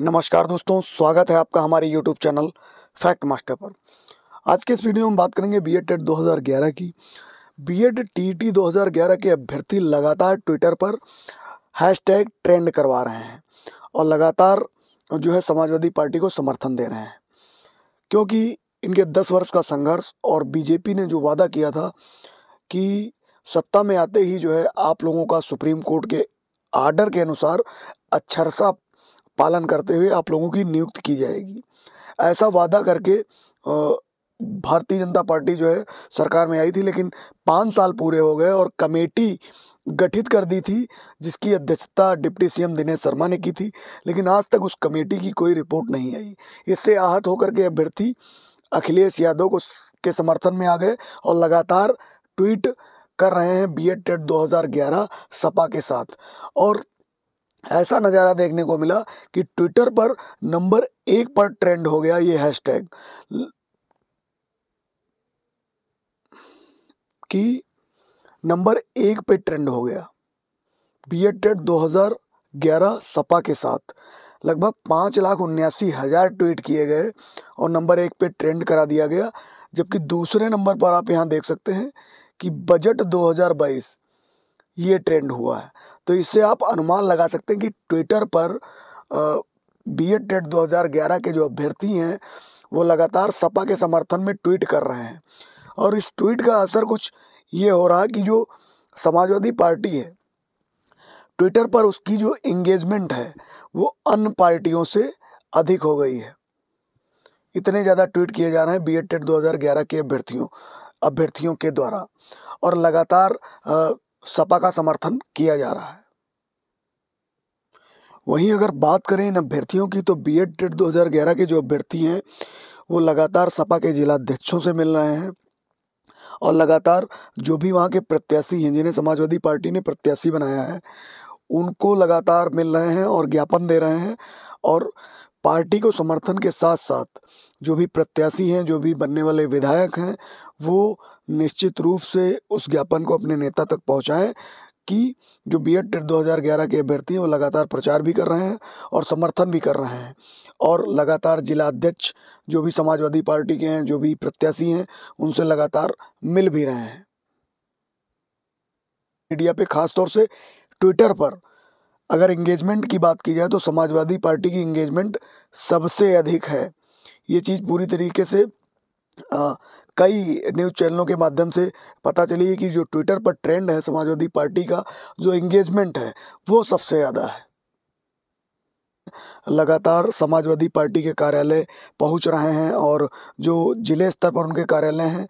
नमस्कार दोस्तों स्वागत है आपका हमारे यूट्यूब चैनल फैक्ट मास्टर पर आज के इस वीडियो में बात करेंगे बी एड टेट दो की बी एड टी टी दो के अभ्यर्थी लगातार ट्विटर पर हैशटैग ट्रेंड करवा रहे हैं और लगातार जो है समाजवादी पार्टी को समर्थन दे रहे हैं क्योंकि इनके दस वर्ष का संघर्ष और बीजेपी ने जो वादा किया था कि सत्ता में आते ही जो है आप लोगों का सुप्रीम कोर्ट के आर्डर के अनुसार अक्षरशा पालन करते हुए आप लोगों की नियुक्ति की जाएगी ऐसा वादा करके भारतीय जनता पार्टी जो है सरकार में आई थी लेकिन पाँच साल पूरे हो गए और कमेटी गठित कर दी थी जिसकी अध्यक्षता डिप्टी सीएम दिनेश शर्मा ने की थी लेकिन आज तक उस कमेटी की कोई रिपोर्ट नहीं आई इससे आहत होकर के अभ्यर्थी अखिलेश यादव को के समर्थन में आ गए और लगातार ट्वीट कर रहे हैं बी एड टेट 2011 सपा के साथ और ऐसा नज़ारा देखने को मिला कि ट्विटर पर नंबर एक पर ट्रेंड हो गया ये हैशटैग कि नंबर एक पे ट्रेंड हो गया बी एड टेड दो सपा के साथ लगभग पाँच लाख उन्यासी हज़ार ट्वीट किए गए और नंबर एक पे ट्रेंड करा दिया गया जबकि दूसरे नंबर पर आप यहाँ देख सकते हैं कि बजट 2022 ये ट्रेंड हुआ है तो इससे आप अनुमान लगा सकते हैं कि ट्विटर पर बी एड टेट दो के जो अभ्यर्थी हैं वो लगातार सपा के समर्थन में ट्वीट कर रहे हैं और इस ट्वीट का असर कुछ ये हो रहा है कि जो समाजवादी पार्टी है ट्विटर पर उसकी जो इंगेजमेंट है वो अन्य पार्टियों से अधिक हो गई है इतने ज़्यादा ट्वीट किए जा रहे हैं बी एड टेट दो के अभ्यर्थियों अभ्यर्थियों के द्वारा और लगातार सपा का समर्थन किया जा रहा है वहीं अगर बात करें इन अभ्यर्थियों की तो बी एड टेट दो के जो अभ्यर्थी हैं वो लगातार सपा के जिलाध्यक्षों से मिल रहे हैं और लगातार जो भी वहाँ के प्रत्याशी हैं जिन्हें समाजवादी पार्टी ने प्रत्याशी बनाया है उनको लगातार मिल रहे हैं और ज्ञापन दे रहे हैं और पार्टी को समर्थन के साथ साथ जो भी प्रत्याशी हैं जो भी बनने वाले विधायक हैं वो निश्चित रूप से उस ज्ञापन को अपने नेता तक पहुंचाएं कि जो बी एड दो हज़ार ग्यारह के अभ्यर्थी हैं वो लगातार प्रचार भी कर रहे हैं और समर्थन भी कर रहे हैं और लगातार जिला अध्यक्ष जो भी समाजवादी पार्टी के हैं जो भी प्रत्याशी हैं उनसे लगातार मिल भी रहे हैं मीडिया पे खासतौर से ट्विटर पर अगर इंगेजमेंट की बात की जाए तो समाजवादी पार्टी की इंगेजमेंट सबसे अधिक है ये चीज़ पूरी तरीके से आ, कई न्यूज़ चैनलों के माध्यम से पता चली है कि जो ट्विटर पर ट्रेंड है समाजवादी पार्टी का जो इंगेजमेंट है वो सबसे ज़्यादा है लगातार समाजवादी पार्टी के कार्यालय पहुंच रहे हैं और जो जिले स्तर पर उनके कार्यालय हैं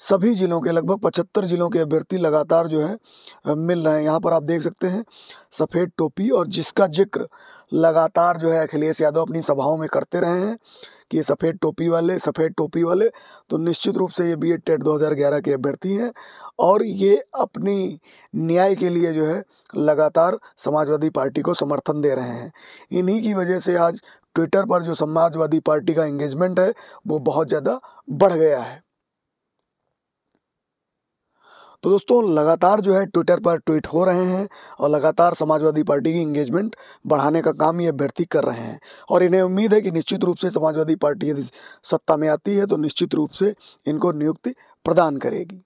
सभी ज़िलों के लगभग पचहत्तर ज़िलों के अभ्यर्थी लगातार जो है मिल रहे हैं यहाँ पर आप देख सकते हैं सफ़ेद टोपी और जिसका जिक्र लगातार जो है अखिलेश यादव अपनी सभाओं में करते रहे हैं कि ये सफ़ेद टोपी वाले सफ़ेद टोपी वाले तो निश्चित रूप से ये बी एड टेट दो के अभ्यर्थी हैं और ये अपनी न्याय के लिए जो है लगातार समाजवादी पार्टी को समर्थन दे रहे हैं इन्हीं की वजह से आज ट्विटर पर जो समाजवादी पार्टी का एंगेजमेंट है वो बहुत ज़्यादा बढ़ गया है तो दोस्तों लगातार जो है ट्विटर पर ट्वीट हो रहे हैं और लगातार समाजवादी पार्टी की इंगेजमेंट बढ़ाने का काम ये अभ्यर्थी कर रहे हैं और इन्हें उम्मीद है कि निश्चित रूप से समाजवादी पार्टी यदि सत्ता में आती है तो निश्चित रूप से इनको नियुक्ति प्रदान करेगी